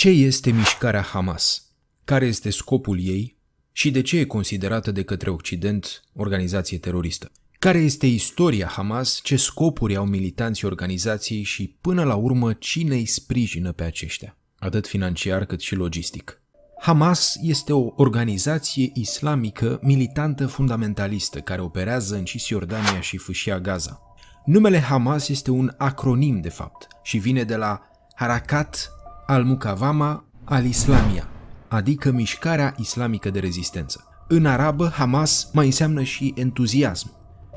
Ce este mișcarea Hamas? Care este scopul ei? Și de ce e considerată de către Occident organizație teroristă? Care este istoria Hamas? Ce scopuri au militanții organizației și, până la urmă, cine îi sprijină pe aceștia? Atât financiar cât și logistic. Hamas este o organizație islamică militantă fundamentalistă care operează în Cisjordania și Fâșia Gaza. Numele Hamas este un acronim, de fapt, și vine de la Harakat al-Mukawama al-Islamia, adică mișcarea islamică de rezistență. În arabă, Hamas mai înseamnă și entuziasm.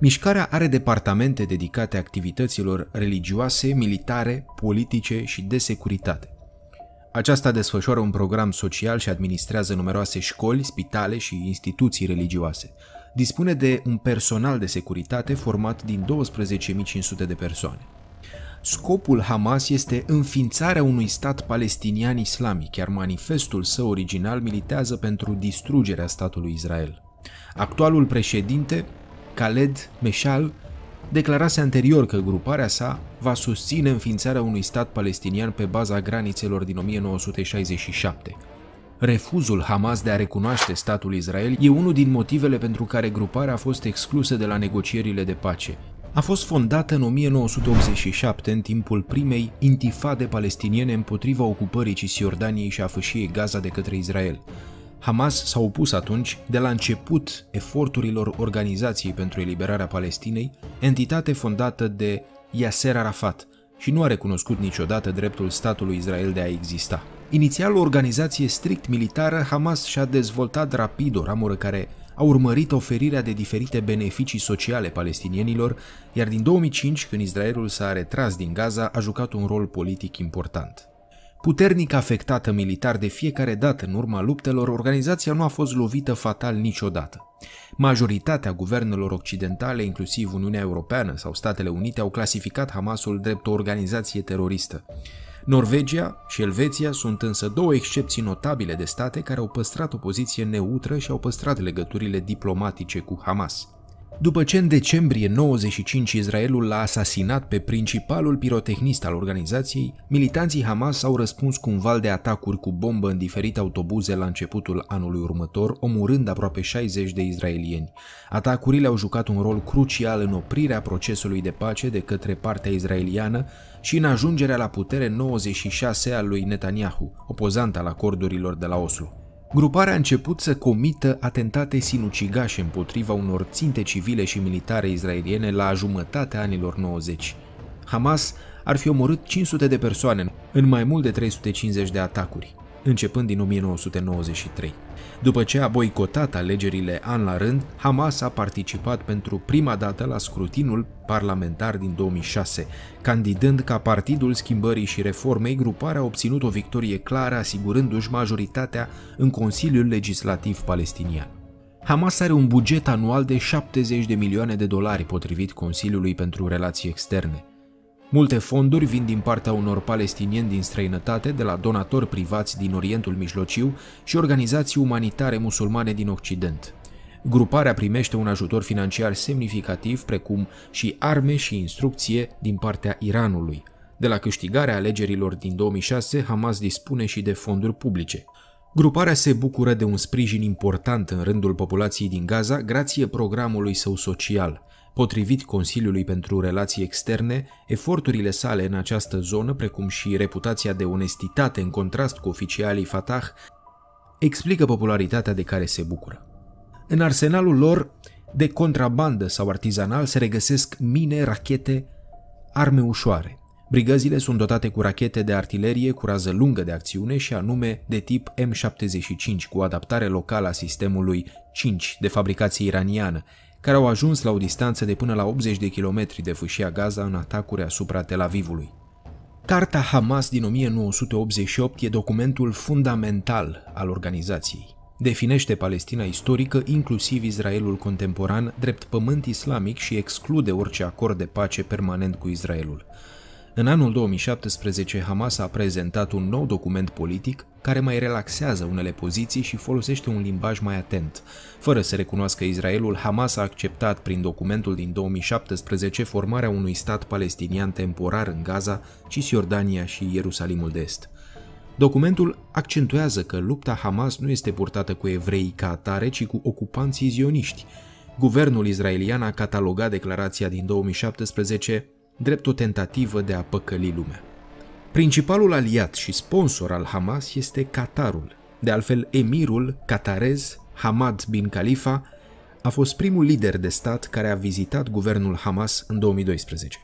Mișcarea are departamente dedicate activităților religioase, militare, politice și de securitate. Aceasta desfășoară un program social și administrează numeroase școli, spitale și instituții religioase. Dispune de un personal de securitate format din 12.500 de persoane. Scopul Hamas este înființarea unui stat palestinian islamic, iar manifestul său original militează pentru distrugerea statului Israel. Actualul președinte, Khaled Meshal, declarase anterior că gruparea sa va susține înființarea unui stat palestinian pe baza granițelor din 1967. Refuzul Hamas de a recunoaște statul Israel e unul din motivele pentru care gruparea a fost exclusă de la negocierile de pace, a fost fondată în 1987 în timpul primei intifade palestiniene împotriva ocupării Cisjordaniei și a fâșiei Gaza de către Israel. Hamas s-a opus atunci, de la început, eforturilor Organizației pentru Eliberarea Palestinei, entitate fondată de Yasser Arafat, și nu a recunoscut niciodată dreptul statului Israel de a exista. Inițial o organizație strict militară, Hamas și-a dezvoltat rapid o ramură care a urmărit oferirea de diferite beneficii sociale palestinienilor, iar din 2005, când Israelul s-a retras din Gaza, a jucat un rol politic important. Puternic afectată militar de fiecare dată în urma luptelor, organizația nu a fost lovită fatal niciodată. Majoritatea guvernelor occidentale, inclusiv Uniunea Europeană sau Statele Unite, au clasificat Hamasul drept o organizație teroristă. Norvegia și Elveția sunt însă două excepții notabile de state care au păstrat o poziție neutră și au păstrat legăturile diplomatice cu Hamas. După ce în decembrie 95 Israelul l-a asasinat pe principalul pirotehnist al organizației, militanții Hamas au răspuns cu un val de atacuri cu bombă în diferite autobuze la începutul anului următor, omorând aproape 60 de israelieni. Atacurile au jucat un rol crucial în oprirea procesului de pace de către partea israeliană și în ajungerea la putere 96 a lui Netanyahu, opozant al acordurilor de la Oslo. Gruparea a început să comită atentate sinucigașe împotriva unor ținte civile și militare izraeliene la jumătatea anilor 90. Hamas ar fi omorât 500 de persoane în mai mult de 350 de atacuri începând din 1993. După ce a boicotat alegerile an la rând, Hamas a participat pentru prima dată la scrutinul parlamentar din 2006, candidând ca Partidul Schimbării și Reformei, gruparea a obținut o victorie clară, asigurându-și majoritatea în Consiliul Legislativ Palestinian. Hamas are un buget anual de 70 de milioane de dolari potrivit Consiliului pentru Relații Externe. Multe fonduri vin din partea unor palestinieni din străinătate, de la donatori privați din Orientul Mijlociu și organizații umanitare musulmane din Occident. Gruparea primește un ajutor financiar semnificativ, precum și arme și instrucție din partea Iranului. De la câștigarea alegerilor din 2006, Hamas dispune și de fonduri publice. Gruparea se bucură de un sprijin important în rândul populației din Gaza grație programului său social. Potrivit Consiliului pentru Relații Externe, eforturile sale în această zonă, precum și reputația de onestitate în contrast cu oficialii Fatah, explică popularitatea de care se bucură. În arsenalul lor de contrabandă sau artizanal se regăsesc mine, rachete, arme ușoare – Brigăzile sunt dotate cu rachete de artilerie cu rază lungă de acțiune și anume de tip M75 cu adaptare locală a sistemului 5 de fabricație iraniană, care au ajuns la o distanță de până la 80 de kilometri de fâșia Gaza în atacuri asupra Tel Avivului. Carta Hamas din 1988 e documentul fundamental al organizației. Definește Palestina istorică, inclusiv Israelul contemporan, drept pământ islamic și exclude orice acord de pace permanent cu Israelul. În anul 2017, Hamas a prezentat un nou document politic care mai relaxează unele poziții și folosește un limbaj mai atent. Fără să recunoască Israelul, Hamas a acceptat prin documentul din 2017 formarea unui stat palestinian temporar în Gaza, Cisjordania și Ierusalimul de Est. Documentul accentuează că lupta Hamas nu este purtată cu evrei ca atare, ci cu ocupanții zioniști. Guvernul israelian a catalogat declarația din 2017 drept o tentativă de a păcăli lumea. Principalul aliat și sponsor al Hamas este Qatarul. De altfel, emirul qatarez Hamad bin Khalifa a fost primul lider de stat care a vizitat guvernul Hamas în 2012.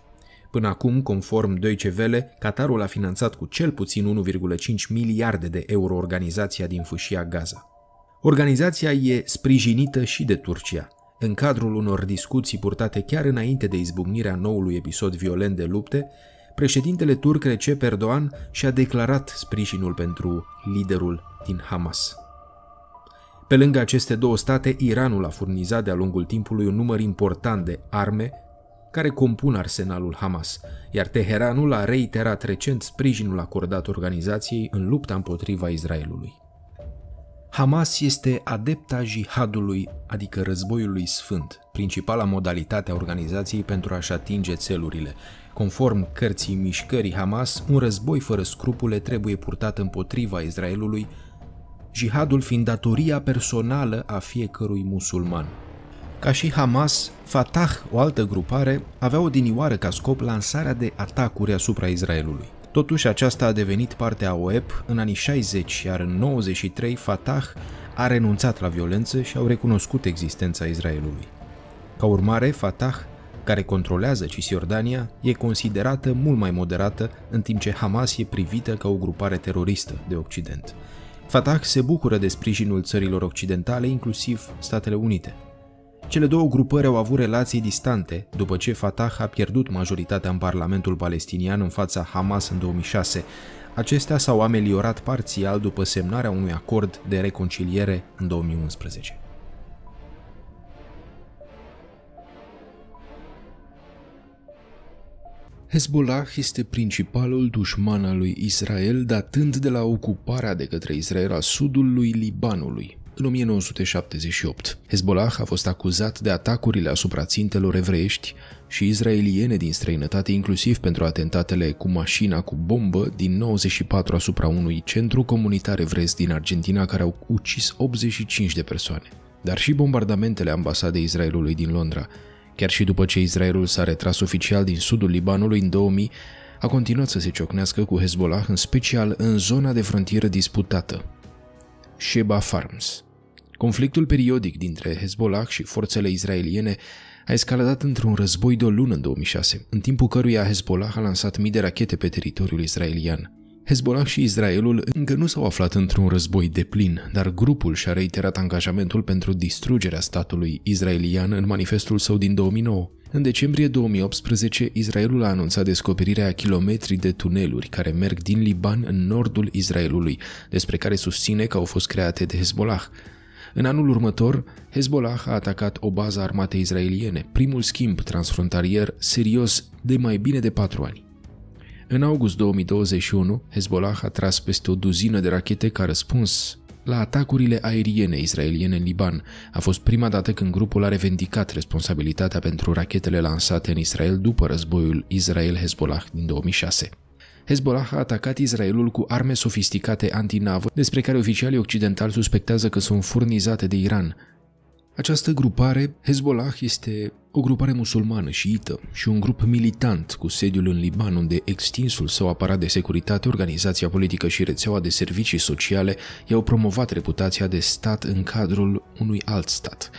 Până acum, conform Deutsche Welle, Qatarul a finanțat cu cel puțin 1,5 miliarde de euro organizația din fâșia Gaza. Organizația e sprijinită și de Turcia, în cadrul unor discuții purtate chiar înainte de izbucnirea noului episod violent de lupte, președintele turc Recep Erdogan și-a declarat sprijinul pentru liderul din Hamas. Pe lângă aceste două state, Iranul a furnizat de-a lungul timpului un număr important de arme care compun arsenalul Hamas, iar Teheranul a reiterat recent sprijinul acordat organizației în lupta împotriva Israelului. Hamas este adepta jihadului, adică războiului sfânt, principala modalitate a organizației pentru a-și atinge țelurile. Conform cărții mișcării Hamas, un război fără scrupule trebuie purtat împotriva Israelului, jihadul fiind datoria personală a fiecărui musulman. Ca și Hamas, Fatah, o altă grupare, avea o ca scop lansarea de atacuri asupra Israelului. Totuși, aceasta a devenit parte a OEP în anii 60, iar în 93 Fatah a renunțat la violență și au recunoscut existența Israelului. Ca urmare, Fatah, care controlează Cisjordania, e considerată mult mai moderată, în timp ce Hamas e privită ca o grupare teroristă de Occident. Fatah se bucură de sprijinul țărilor occidentale, inclusiv Statele Unite – cele două grupări au avut relații distante după ce Fatah a pierdut majoritatea în Parlamentul palestinian în fața Hamas în 2006. Acestea s-au ameliorat parțial după semnarea unui acord de reconciliere în 2011. Hezbollah este principalul dușman al lui Israel datând de la ocuparea de către Israel a sudului Libanului, în 1978. Hezbollah a fost acuzat de atacurile asupra țintelor evreiești și izraeliene din străinătate, inclusiv pentru atentatele cu mașina cu bombă din 94 asupra unui centru comunitar evrez din Argentina care au ucis 85 de persoane, dar și bombardamentele ambasadei Israelului din Londra. Chiar și după ce Israelul s-a retras oficial din sudul Libanului în 2000, a continuat să se ciocnească cu Hezbollah, în special în zona de frontieră disputată, Sheba Farms. Conflictul periodic dintre Hezbollah și forțele israeliene a escaladat într-un război de o lună în 2006, în timpul căruia Hezbollah a lansat mii de rachete pe teritoriul israelian. Hezbollah și Israelul încă nu s-au aflat într-un război de plin, dar grupul și-a reiterat angajamentul pentru distrugerea statului israelian în manifestul său din 2009. În decembrie 2018, Israelul a anunțat descoperirea a kilometri de tuneluri care merg din Liban în nordul Israelului, despre care susține că au fost create de Hezbollah. În anul următor, Hezbollah a atacat o bază armată izraeliene, primul schimb transfrontalier serios de mai bine de patru ani. În august 2021, Hezbollah a tras peste o duzină de rachete ca răspuns la atacurile aeriene israeliene în Liban. A fost prima dată când grupul a revendicat responsabilitatea pentru rachetele lansate în Israel după războiul Israel-Hezbollah din 2006. Hezbollah a atacat Israelul cu arme sofisticate antinavă, despre care oficialii occidentali suspectează că sunt furnizate de Iran. Această grupare, Hezbollah, este o grupare musulmană șiită și un grup militant cu sediul în Liban, unde extinsul său aparat de securitate, organizația politică și rețeaua de servicii sociale i-au promovat reputația de stat în cadrul unui alt stat.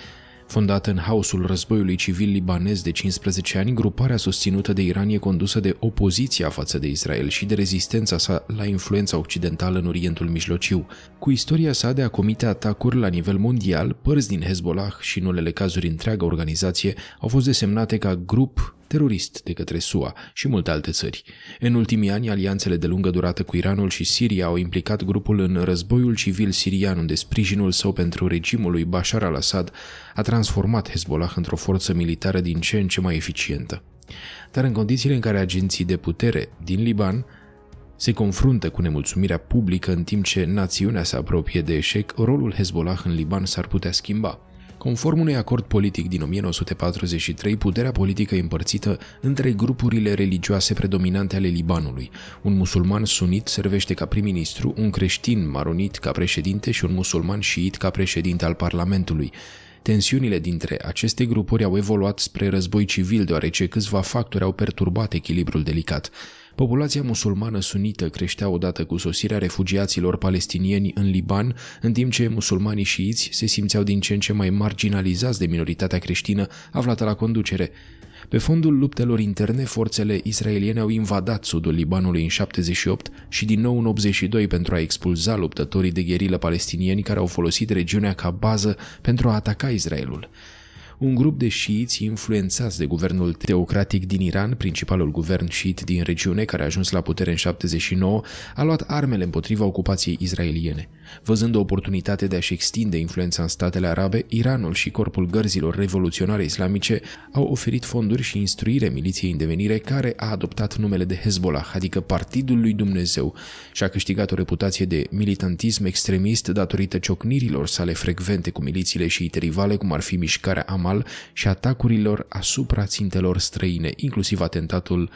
Fondată în haosul războiului civil libanez de 15 ani, gruparea susținută de Iran e condusă de opoziția față de Israel și de rezistența sa la influența occidentală în Orientul Mijlociu. Cu istoria sa de a comite atacuri la nivel mondial, părți din Hezbollah și în unele cazuri întreaga organizație au fost desemnate ca grup terorist de către SUA și multe alte țări. În ultimii ani, alianțele de lungă durată cu Iranul și Siria au implicat grupul în războiul civil sirian, unde sprijinul său pentru regimul lui Bashar al-Assad a transformat Hezbollah într-o forță militară din ce în ce mai eficientă. Dar în condițiile în care agenții de putere din Liban se confruntă cu nemulțumirea publică în timp ce națiunea se apropie de eșec, rolul Hezbollah în Liban s-ar putea schimba. Conform unui acord politic din 1943, puterea politică e împărțită între grupurile religioase predominante ale Libanului. Un musulman sunit servește ca prim-ministru, un creștin maronit ca președinte și un musulman șiit ca președinte al Parlamentului. Tensiunile dintre aceste grupuri au evoluat spre război civil, deoarece câțiva factori au perturbat echilibrul delicat. Populația musulmană sunită creștea odată cu sosirea refugiaților palestinieni în Liban, în timp ce musulmanii șiiți se simțeau din ce în ce mai marginalizați de minoritatea creștină aflată la conducere. Pe fondul luptelor interne, forțele israeliene au invadat sudul Libanului în 78 și din nou în 82 pentru a expulza luptătorii de gherilă palestinieni care au folosit regiunea ca bază pentru a ataca Israelul un grup de șiiți influențați de guvernul teocratic din Iran, principalul guvern șiit din regiune care a ajuns la putere în 79, a luat armele împotriva ocupației israeliene. Văzând o oportunitate de a-și extinde influența în statele arabe, Iranul și Corpul Gărzilor Revoluționare Islamice au oferit fonduri și instruire miliției în devenire care a adoptat numele de Hezbollah, adică Partidul lui Dumnezeu, și a câștigat o reputație de militantism extremist datorită ciocnirilor sale frecvente cu milițiile și rivale, cum ar fi mișcarea Amal și atacurilor asupra țintelor străine, inclusiv atentatul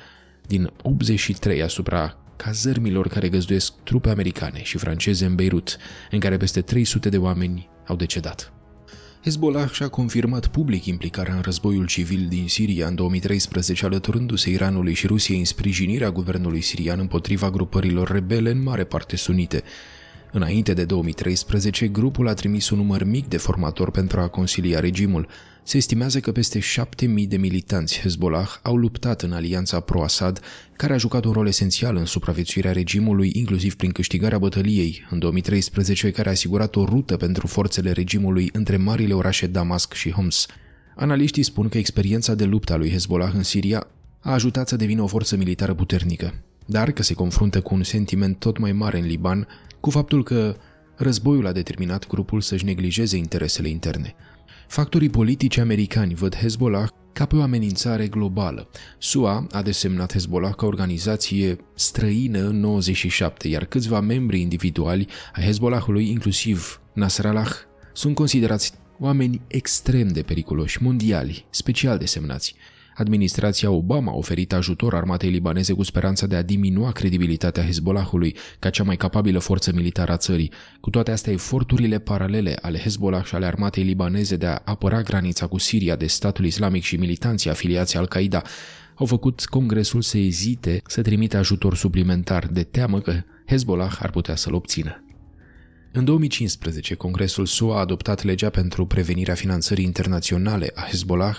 din 83 asupra cazărmilor care găzduiesc trupe americane și franceze în Beirut, în care peste 300 de oameni au decedat. Hezbollah și-a confirmat public implicarea în războiul civil din Siria în 2013, alăturându-se Iranului și Rusiei în sprijinirea guvernului sirian împotriva grupărilor rebele în mare parte sunite, Înainte de 2013, grupul a trimis un număr mic de formatori pentru a consilia regimul. Se estimează că peste 7.000 de militanți Hezbollah au luptat în alianța pro-Assad, care a jucat un rol esențial în supraviețuirea regimului, inclusiv prin câștigarea bătăliei în 2013, care a asigurat o rută pentru forțele regimului între marile orașe Damasc și Homs. Analiștii spun că experiența de luptă a lui Hezbollah în Siria a ajutat să devină o forță militară puternică dar că se confruntă cu un sentiment tot mai mare în Liban cu faptul că războiul a determinat grupul să-și neglijeze interesele interne. Factorii politici americani văd Hezbollah ca pe o amenințare globală. SUA a desemnat Hezbollah ca organizație străină în 97, iar câțiva membri individuali ai Hezbollahului, inclusiv Nasrallah, sunt considerați oameni extrem de periculoși, mondiali, special desemnați. Administrația Obama a oferit ajutor armatei libaneze cu speranța de a diminua credibilitatea Hezbollahului ca cea mai capabilă forță militară a țării. Cu toate astea, eforturile paralele ale Hezbollah și ale armatei libaneze de a apăra granița cu Siria de statul islamic și militanții afiliați Al-Qaeda au făcut Congresul să ezite să trimite ajutor suplimentar de teamă că Hezbollah ar putea să-l obțină. În 2015, Congresul SUA a adoptat legea pentru prevenirea finanțării internaționale a Hezbollah,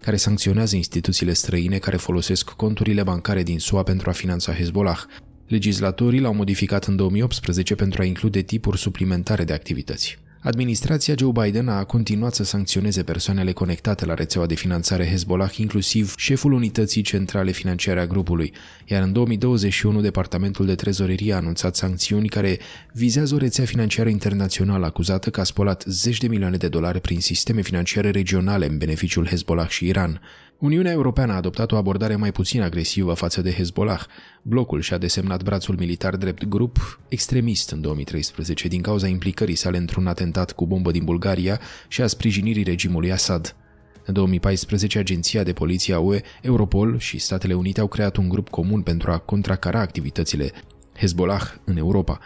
care sancționează instituțiile străine care folosesc conturile bancare din SUA pentru a finanța Hezbollah. Legislatorii l-au modificat în 2018 pentru a include tipuri suplimentare de activități. Administrația Joe Biden a continuat să sancționeze persoanele conectate la rețeaua de finanțare Hezbollah, inclusiv șeful unității centrale financiare a grupului, iar în 2021 Departamentul de Trezorerie a anunțat sancțiuni care vizează o rețea financiară internațională acuzată că a spolat zeci de milioane de dolari prin sisteme financiare regionale în beneficiul Hezbollah și Iran. Uniunea Europeană a adoptat o abordare mai puțin agresivă față de Hezbollah. Blocul și-a desemnat brațul militar drept grup extremist în 2013 din cauza implicării sale într-un atentat cu bombă din Bulgaria și a sprijinirii regimului Assad. În 2014, Agenția de Poliție a UE, Europol și Statele Unite au creat un grup comun pentru a contracara activitățile Hezbollah în Europa.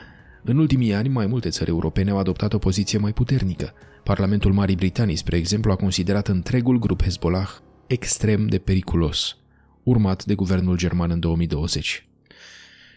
În ultimii ani, mai multe țări europene au adoptat o poziție mai puternică. Parlamentul Marii Britanii, spre exemplu, a considerat întregul grup Hezbollah extrem de periculos, urmat de guvernul german în 2020.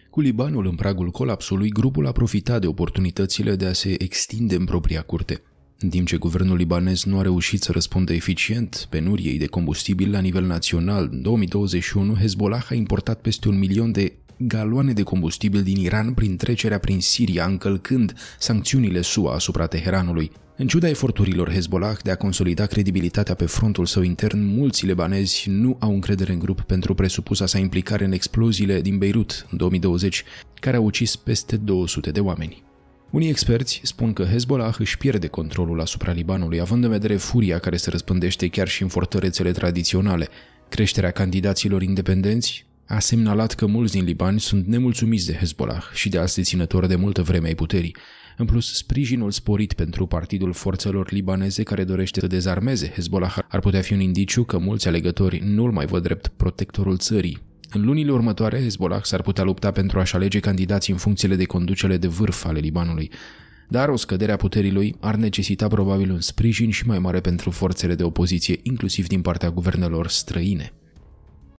Cu Libanul în pragul colapsului, grupul a profitat de oportunitățile de a se extinde în propria curte, în timp ce guvernul libanez nu a reușit să răspundă eficient penuriei de combustibil la nivel național, în 2021 Hezbollah a importat peste un milion de galoane de combustibil din Iran prin trecerea prin Siria, încălcând sancțiunile SUA asupra Teheranului. În ciuda eforturilor Hezbollah de a consolida credibilitatea pe frontul său intern, mulți libanezi nu au încredere în grup pentru presupusa sa implicare în exploziile din Beirut în 2020, care au ucis peste 200 de oameni. Unii experți spun că Hezbollah își pierde controlul asupra Libanului, având în vedere furia care se răspândește chiar și în fortărețele tradiționale, creșterea candidaților independenți, a semnalat că mulți din libani sunt nemulțumiți de Hezbollah și de alți ținători de multă vreme ai puterii, în plus, sprijinul sporit pentru Partidul Forțelor Libaneze care dorește să dezarmeze Hezbollah ar putea fi un indiciu că mulți alegători nu-l mai văd drept protectorul țării. În lunile următoare, Hezbollah s-ar putea lupta pentru a-și alege candidații în funcțiile de conducere de vârf ale Libanului. Dar o scădere a puterii lui ar necesita probabil un sprijin și mai mare pentru forțele de opoziție, inclusiv din partea guvernelor străine.